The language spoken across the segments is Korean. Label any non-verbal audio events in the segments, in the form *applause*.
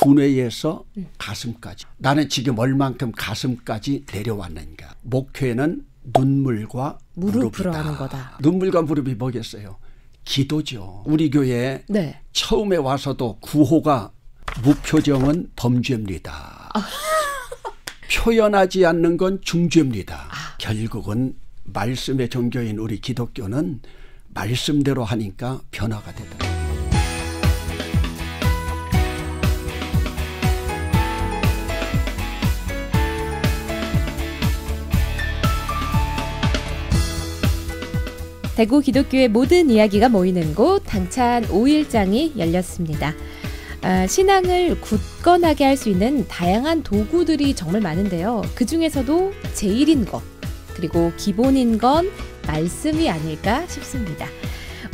두뇌에서 네. 가슴까지 나는 지금 얼만큼 가슴까지 내려왔는가 목회는 눈물과 무릎으로 이다 하는 거다 눈물과 무릎이 뭐겠어요 기도죠 우리 교회 네. 처음에 와서도 구호가 무표정은 범죄입니다 아. *laughs* 표현하지 않는 건 중죄입니다 아. 결국은 말씀의 종교인 우리 기독교는 말씀대로 하니까 변화가 되더라 대구 기독교의 모든 이야기가 모이는 곳 당찬 5일장이 열렸습니다. 아, 신앙을 굳건하게 할 수 있는 다양한 도구들이 정말 많은데요. 그 중에서도 제일인 것, 그리고 기본인 건 말씀이 아닐까 싶습니다.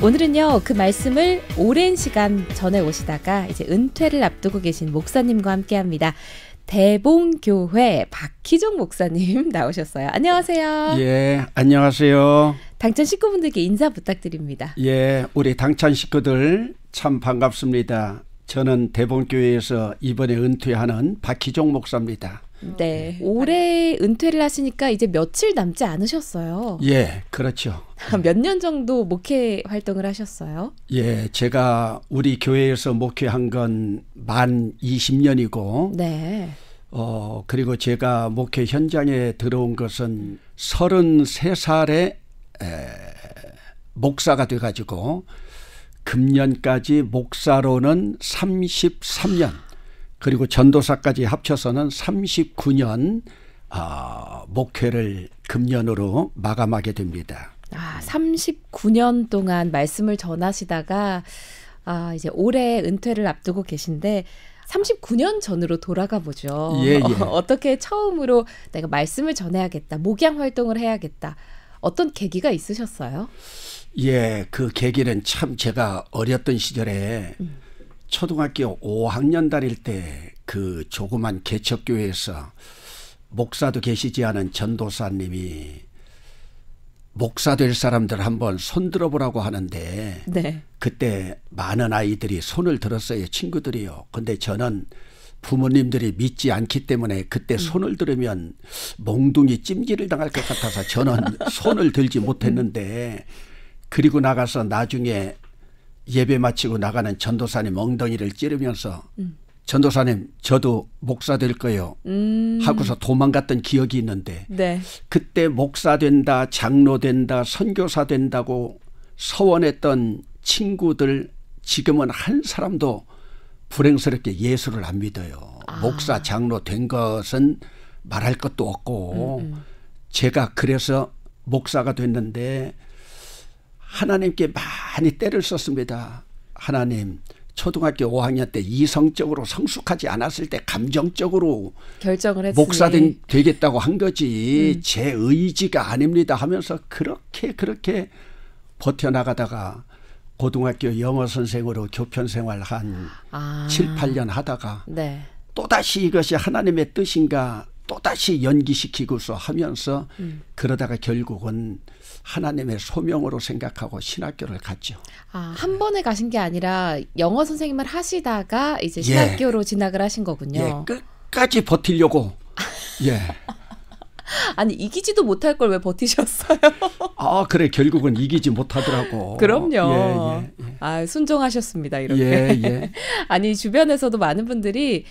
오늘은요, 그 말씀을 오랜 시간 전에 오시다가 이제 은퇴를 앞두고 계신 목사님과 함께 합니다. 대봉교회 박희종 목사님 *laughs* 나오셨어요. 안녕하세요. 예, 안녕하세요. 당찬 식구분들께 인사 부탁드립니다. 예, 우리 당찬 식구들 참 반갑습니다. 저는 대본교회에서 이번에 은퇴하는 박희종 목사입니다. 네. 올해 은퇴를 하시니까 이제 며칠 남지 않으셨어요. 예, 그렇죠. 몇 년 정도 목회 활동을 하셨어요? 예, 제가 우리 교회에서 목회한 건 만 20년이고 네. 어, 그리고 제가 목회 현장에 들어온 것은 33살에 에, 목사가 돼가지고 금년까지 목사로는 33년 그리고 전도사까지 합쳐서는 39년 어, 아, 목회를 금년으로 마감하게 됩니다. 아, 39년 동안 말씀을 전하시다가 아, 이제 올해 은퇴를 앞두고 계신데 39년 전으로 돌아가 보죠. 예, 예. 어, *laughs* 어떻게 처음으로 내가 말씀을 전해야겠다, 목양 활동을 해야겠다 어떤 계기가 있으셨어요? 예, 그 계기는 참 제가 어렸던 시절에 음. 초등학교 5학년 다닐 때 그 조그만 개척교회에서 목사도 계시지 않은 전도사님이 목사 될 사람들 한번 손 들어보라고 하는데 네. 그때 많은 아이들이 손을 들었어요 친구들이요. 근데 저는 부모님들이 믿지 않기 때문에 그때 음. 손을 들으면 몽둥이 찜질을 당할 것 같아서 저는 *laughs* 손을 들지 못했는데 음. 그리고 나가서 나중에 예배 마치고 나가는 전도사님 엉덩이를 찌르면서 음. 전도사님 저도 목사 될 거예요 음. 하고서 도망갔던 기억이 있는데 네. 그때 목사 된다 장로 된다 선교사 된다고 서원했던 친구들 지금은 한 사람도 불행스럽게 예수를 안 믿어요. 아. 목사 장로 된 것은 말할 것도 없고 음, 음. 제가 그래서 목사가 됐는데 하나님께 많이 때를 썼습니다. 하나님 초등학교 5학년 때 이성적으로 성숙하지 않았을 때 감정적으로 결정을 했으 목사된 되겠다고 한 거지 음. 제 의지가 아닙니다 하면서 그렇게 그렇게 버텨 나가다가 고등학교 영어 선생으로 교편 생활 한 아. 7, 8년 하다가 네. 또다시 이것이 하나님의 뜻인가 또다시 연기시키고서 하면서 음. 그러다가 결국은 하나님의 소명으로 생각하고 신학교를 갔죠. 아, 한 번에 가신 게 아니라 영어 선생님을 하시다가 이제 예. 신학교로 예. 진학을 하신 거군요. 예, 끝까지 버틸려고. *laughs* 예. *laughs* 아니 이기지도 못할 걸 왜 버티셨어요? *laughs* 아 그래 결국은 이기지 못하더라고. 그럼요. 예, 예, 예. 아 순종하셨습니다 이렇게. 예, 예. *laughs* 아니 주변에서도 많은 분들이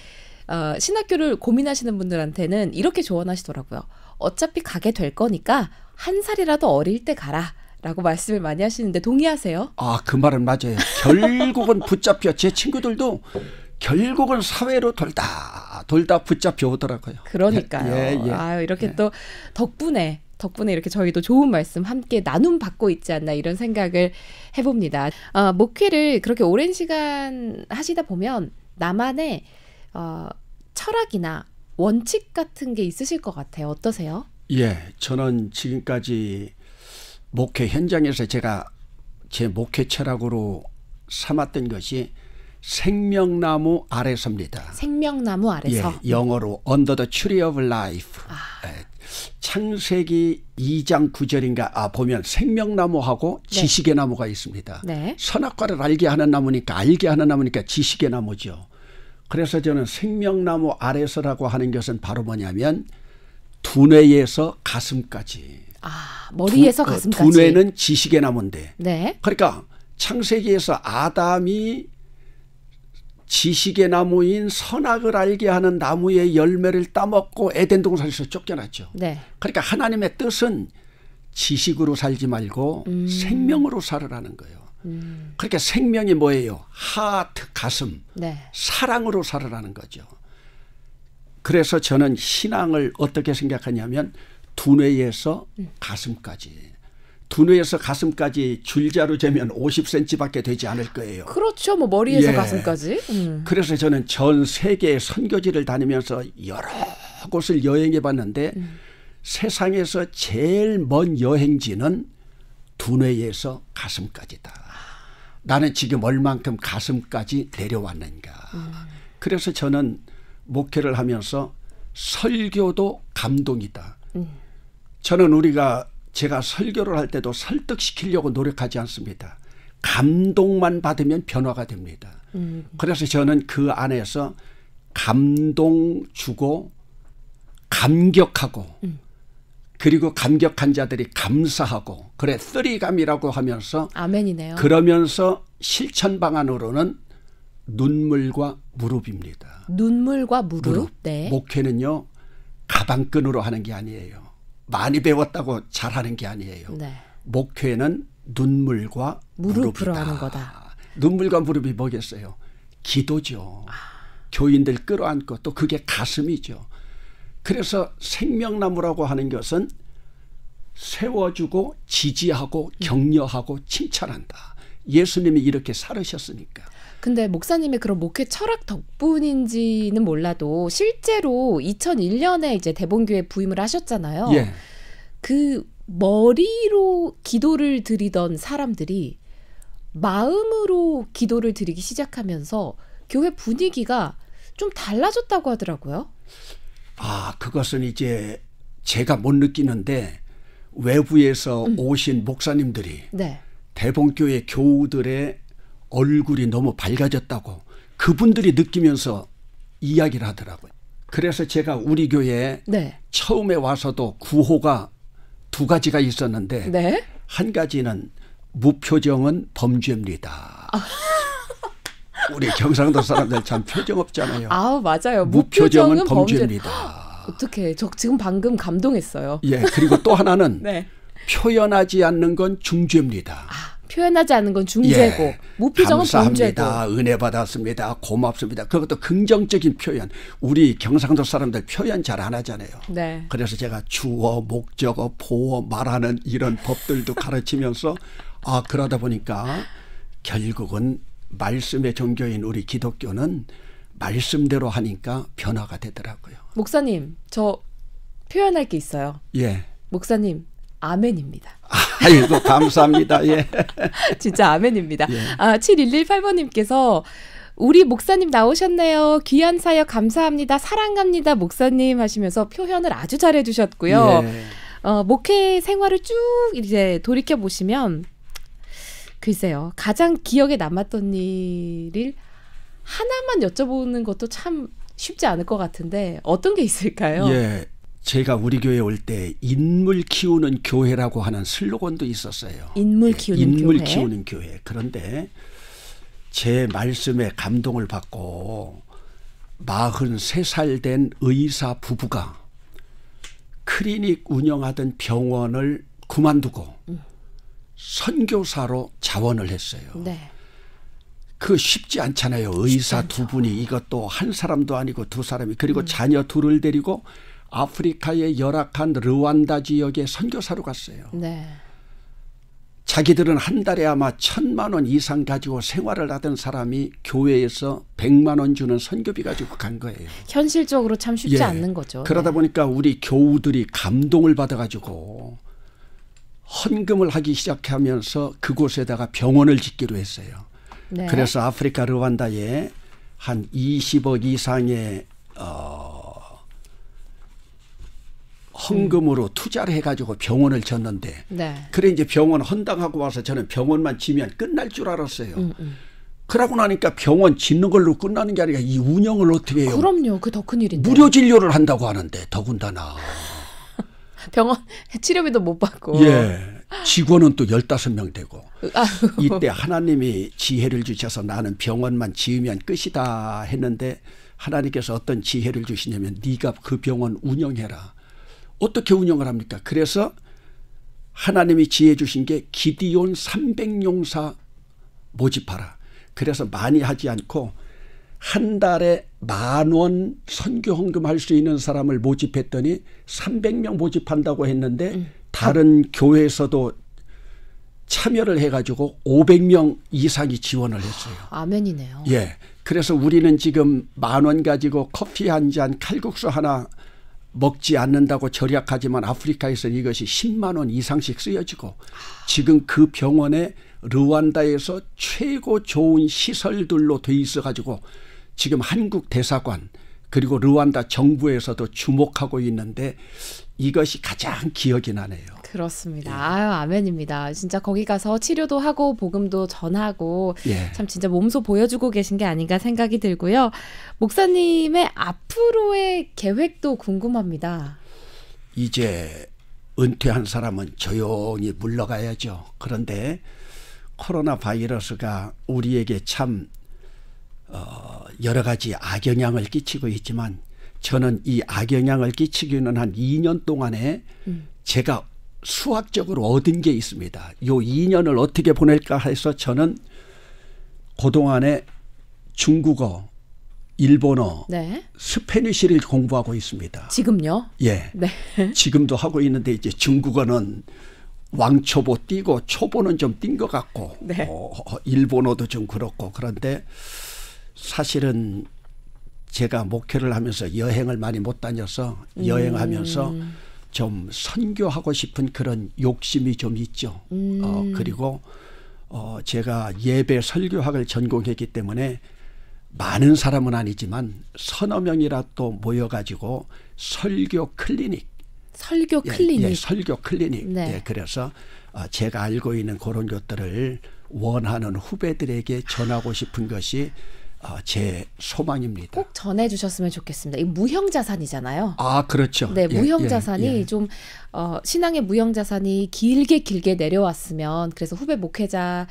어, 신학교를 고민하시는 분들한테는 이렇게 조언하시더라고요. 어차피 가게 될 거니까 한 살이라도 어릴 때 가라. 라고 말씀을 많이 하시는데 동의하세요? 아, 그 말은 맞아요. 결국은 붙잡혀 제 친구들도 결국은 사회로 돌다 돌다 붙잡혀 오더라고요. 그러니까요. 예, 예, 아 이렇게 예. 또 덕분에 덕분에 이렇게 저희도 좋은 말씀 함께 나눔 받고 있지 않나 이런 생각을 해봅니다. 어, 목회를 그렇게 오랜 시간 하시다 보면 나만의 어, 철학이나 원칙 같은 게 있으실 것 같아요. 어떠세요? 예, 저는 지금까지 목회 현장에서 제가 제 목회 철학으로 삼았던 것이 생명나무 아래서입니다. 생명나무 아래서. 예, 영어로 Under the Tree of Life. 아. 예, 창세기 2장 9절인가 아 보면 생명나무하고 네. 지식의 나무가 있습니다. 네. 선악과를 알게 하는 나무니까 알게 하는 나무니까 지식의 나무죠. 그래서 저는 생명나무 아래서라고 하는 것은 바로 뭐냐면 두뇌에서 가슴까지. 아 머리에서 두, 어, 가슴까지. 두뇌는 지식의 나무인데. 네. 그러니까 창세기에서 아담이 지식의 나무인 선악을 알게 하는 나무의 열매를 따먹고 에덴 동산에서 쫓겨났죠. 네. 그러니까 하나님의 뜻은 지식으로 살지 말고 음. 생명으로 살으라는 거예요. 음. 그렇게 그러니까 생명이 뭐예요? 하트 가슴 네. 사랑으로 살으라는 거죠. 그래서 저는 신앙을 어떻게 생각하냐면 두뇌에서 음. 가슴까지 두뇌에서 가슴까지 줄자로 재면 50cm밖에 되지 않을 거예요. 그렇죠. 뭐 머리에서 예. 가슴까지. 음. 그래서 저는 전 세계 의 선교지를 다니면서 여러 곳을 여행해 봤는데 음. 세상에서 제일 먼 여행지는 두뇌에서 가슴까지다. 나는 지금 얼만큼 가슴까지 내려왔는가. 음. 그래서 저는 목회를 하면서 설교도 감동이다. 음. 저는 우리가 제가 설교를 할 때도 설득시키려고 노력하지 않습니다. 감동만 받으면 변화가 됩니다. 음. 그래서 저는 그 안에서 감동 주고 감격하고 음. 그리고 감격한 자들이 감사하고 그래 쓰리감이라고 하면서 아멘이네요. 그러면서 실천 방안으로는 눈물과 무릎입니다. 눈물과 무릎. 무릎. 네. 목회는요 가방끈으로 하는 게 아니에요. 많이 배웠다고 잘하는 게 아니에요. 네. 목회는 눈물과 무릎으로 하는 거다. 눈물과 무릎이 뭐겠어요? 기도죠. 아. 교인들 끌어안고 또 그게 가슴이죠. 그래서 생명나무라고 하는 것은 세워주고 지지하고 격려하고 칭찬한다. 예수님이 이렇게 살으셨으니까. 근데 목사님의 그런 목회 철학 덕분인지는 몰라도 실제로 2001년에 이제 대본교회 부임을 하셨잖아요. 예. 그 머리로 기도를 드리던 사람들이 마음으로 기도를 드리기 시작하면서 교회 분위기가 좀 달라졌다고 하더라고요. 아, 그것은 이제 제가 못 느끼는데 외부에서 음. 오신 목사님들이 네. 대본교회 교우들의 얼굴이 너무 밝아졌다고 그분들이 느끼면서 이야기를 하더라고요. 그래서 제가 우리 교회에 네. 처음에 와서도 구호가 두 가지가 있었는데 네? 한 가지는 무표정은 범죄입니다. *laughs* 우리 경상도 사람들 참 표정 없잖아요. 아 맞아요. 무표정은, 범죄입니다. 어떻게 저 지금 방금 감동했어요. 예 그리고 또 하나는 *laughs* 네. 표현하지 않는 건 중죄입니다. 아, 표현하지 않는 건 중죄고 예, 무표정은 감사합니다. 범죄고. 은혜 받았습니다. 고맙습니다. 그것도 긍정적인 표현. 우리 경상도 사람들 표현 잘 안 하잖아요. 네. 그래서 제가 주어, 목적어, 보어, 말하는 이런 법들도 가르치면서 아 그러다 보니까 결국은 말씀의 종교인 우리 기독교는 말씀대로 하니까 변화가 되더라고요. 목사님, 저 표현할 게 있어요. 예. 목사님, 아멘입니다. 아이고, 감사합니다. 예. *laughs* 진짜 아멘입니다. 예. 아, 7118번님께서 우리 목사님 나오셨네요. 귀한 사역 감사합니다. 사랑합니다. 목사님 하시면서 표현을 아주 잘해 주셨고요. 예. 어, 목회 생활을 쭉 이제 돌이켜 보시면 글쎄요. 가장 기억에 남았던 일을 하나만 여쭤보는 것도 참 쉽지 않을 것 같은데 어떤 게 있을까요? 예. 제가 우리 교회 에올 때 인물 키우는 교회라고 하는 슬로건도 있었어요. 인물 예, 키우는 인물 교회. 키우는 교회. 그런데 제 말씀에 감동을 받고 43살 된 의사 부부가 클리닉 운영하던 병원을 그만두고 음. 선교사로 자원을 했어요. 네. 그 쉽지 않잖아요. 의사 쉽지 두 분이 이것도 한 사람도 아니고 두 사람이 그리고 음. 자녀 둘을 데리고 아프리카의 열악한 르완다 지역에 선교사로 갔어요. 네. 자기들은 한 달에 아마 천만 원 이상 가지고 생활을 하던 사람이 교회에서 백만 원 주는 선교비 가지고 간 거예요. 현실적으로 참 쉽지 예. 않는 거죠. 그러다 네. 보니까 우리 교우들이 감동을 받아가지고 헌금을 하기 시작하면서 그곳에다가 병원을 짓기로 했어요. 네. 그래서 아프리카 르완다에 한 20억 이상의 어, 헌금으로 투자를 해가지고 병원을 졌는데 네. 그래 이제 병원 헌당하고 와서 저는 병원만 지면 끝날 줄 알았어요. 음, 음. 그러고 나니까 병원 짓는 걸로 끝나는 게 아니라 이 운영을 어떻게 해요? 그럼요, 그 더 큰 일인데. 무료 진료를 한다고 하는데 더군다나 *laughs* 병원 치료비도 못 받고. 예, 직원은 또 열다섯 명 되고. 이때 하나님이 지혜를 주셔서 나는 병원만 지으면 끝이다 했는데 하나님께서 어떤 지혜를 주시냐면 네가 그 병원 운영해라. 어떻게 운영을 합니까? 그래서 하나님이 지혜 주신 게 기디온 300용사 모집하라. 그래서 많이 하지 않고 한 달에 만 원 선교 헌금 할 수 있는 사람을 모집했더니 300명 모집한다고 했는데 음. 다른 교회에서도 참여를 해가지고 500명 이상이 지원을 했어요. 아, 아멘이네요. 예. 그래서 우리는 지금 만 원 가지고 커피 한 잔, 칼국수 하나 먹지 않는다고 절약하지만 아프리카에서 이것이 10만 원 이상씩 쓰여지고 지금 그 병원에 르완다에서 최고 좋은 시설들로 돼 있어 가지고 지금 한국 대사관 그리고 르완다 정부에서도 주목하고 있는데 이것이 가장 기억이 나네요. 그렇습니다. 예. 아유, 아멘입니다. 진짜 거기 가서 치료도 하고 복음도 전하고 예. 참 진짜 몸소 보여주고 계신 게 아닌가 생각이 들고요. 목사님의 앞으로의 계획도 궁금합니다. 이제 은퇴한 사람은 조용히 물러가야죠. 그런데 코로나 바이러스가 우리에게 참 어, 여러 가지 악영향을 끼치고 있지만 저는 이 악영향을 끼치기는 한 2년 동안에 음. 제가 수학적으로 얻은 게 있습니다. 요 2년을 어떻게 보낼까 해서 저는 고동안에 중국어, 일본어, 네. 스페니쉬를 공부하고 있습니다. 지금요? 예. 네. 지금도 하고 있는데 이제 중국어는 왕초보 뛰고 초보는 좀뛴것 같고 네. 어, 어, 일본어도 좀 그렇고 그런데 사실은 제가 목회를 하면서 여행을 많이 못 다녀서 음. 여행하면서 좀 선교하고 싶은 그런 욕심이 좀 있죠. 어, 음. 어, 그리고 어, 제가 예배 설교학을 전공했기 때문에 많은 사람은 아니지만 서너 명이라도 모여가지고 설교 클리닉. 설교 예, 클리닉. 예, 예 설교 클리닉. 네. 예, 그래서 어, 제가 알고 있는 그런 것들을 원하는 후배들에게 전하고 싶은 것이 아, 제 소망입니다. 꼭 전해주셨으면 좋겠습니다. 이 무형 자산이잖아요. 아 그렇죠. 네, 예, 무형 자산이 예, 예. 좀 어, 신앙의 무형 자산이 길게 길게 내려왔으면 그래서 후배 목회자.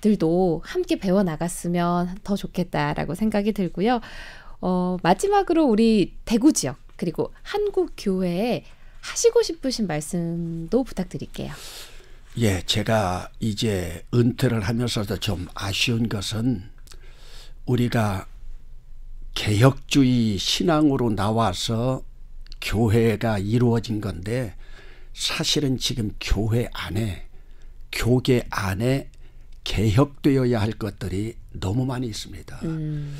들도 함께 배워 나갔으면 더 좋겠다라고 생각이 들고요. 어, 마지막으로 우리 대구 지역 그리고 한국 교회에 하시고 싶으신 말씀도 부탁드릴게요. 예, 제가 이제 은퇴를 하면서도 좀 아쉬운 것은 우리가 개혁주의 신앙으로 나와서 교회가 이루어진 건데 사실은 지금 교회 안에 교계 안에 개혁되어야 할 것들이 너무 많이 있습니다. 음.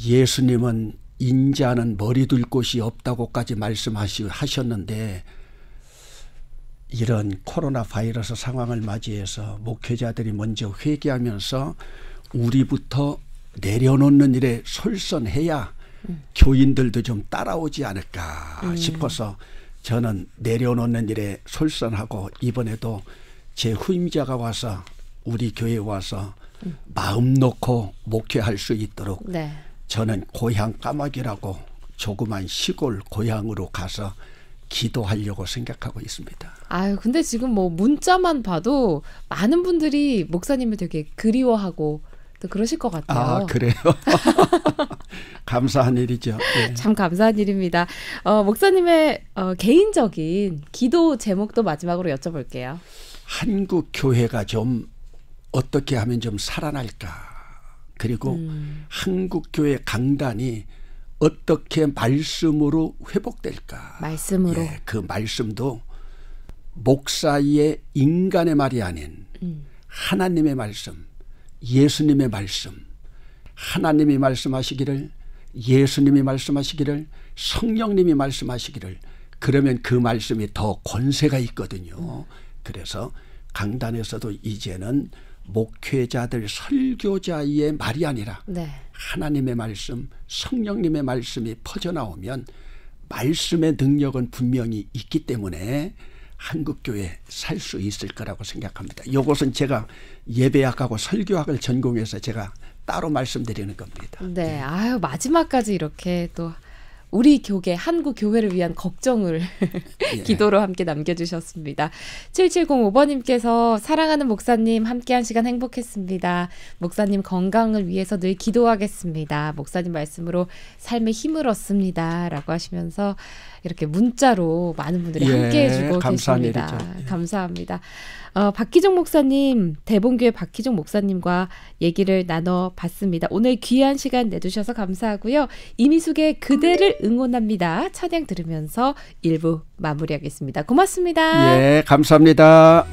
예수님은 인자는 머리 둘 곳이 없다고까지 말씀하셨는데 이런 코로나 바이러스 상황을 맞이해서 목회자들이 먼저 회개하면서 우리부터 내려놓는 일에 솔선해야 음. 교인들도 좀 따라오지 않을까 음. 싶어서 저는 내려놓는 일에 솔선하고 이번에도 제 후임자가 와서 우리 교회에 와서 음. 마음 놓고 목회할 수 있도록 네. 저는 고향 까마귀라고 조그만 시골 고향으로 가서 기도하려고 생각하고 있습니다. 아유, 근데 지금 뭐 문자만 봐도 많은 분들이 목사님을 되게 그리워하고 또 그러실 것 같아요. 아, 그래요? *laughs* 감사한 일이죠. 네. 참 감사한 일입니다. 어, 목사님의 어, 개인적인 기도 제목도 마지막으로 여쭤볼게요. 한국 교회가 좀 어떻게 하면 좀 살아날까? 그리고 음. 한국 교회 강단이 어떻게 말씀으로 회복될까? 말씀으로. 예, 그 말씀도 목사의 인간의 말이 아닌 음. 하나님의 말씀, 예수님의 말씀, 하나님이 말씀하시기를, 예수님이 말씀하시기를, 성령님이 말씀하시기를, 그러면 그 말씀이 더 권세가 있거든요. 그래서 강단에서도 이제는 목회자들 설교자의 말이 아니라 네. 하나님의 말씀, 성령님의 말씀이 퍼져나오면 말씀의 능력은 분명히 있기 때문에 한국교회 살 수 있을 거라고 생각합니다. 이것은 제가 예배학하고 설교학을 전공해서 제가 따로 말씀드리는 겁니다. 네, 아유 마지막까지 이렇게 또 우리 교계 한국 교회를 위한 걱정을 *laughs* 예. 기도로 함께 남겨주셨습니다. 7705번님께서 사랑하는 목사님 함께한 시간 행복했습니다. 목사님 건강을 위해서 늘 기도하겠습니다. 목사님 말씀으로 삶의 힘을 얻습니다. 라고 하시면서 이렇게 문자로 많은 분들이 예, 함께해 주고 계십니다. 일 예. 감사합니다. 어, 박희종 목사님, 대본교회 박희종 목사님과 얘기를 나눠봤습니다. 오늘 귀한 시간 내주셔서 감사하고요. 이미숙의 그대를 응원합니다. 찬양 들으면서 일부 마무리하겠습니다. 고맙습니다. 예, 감사합니다.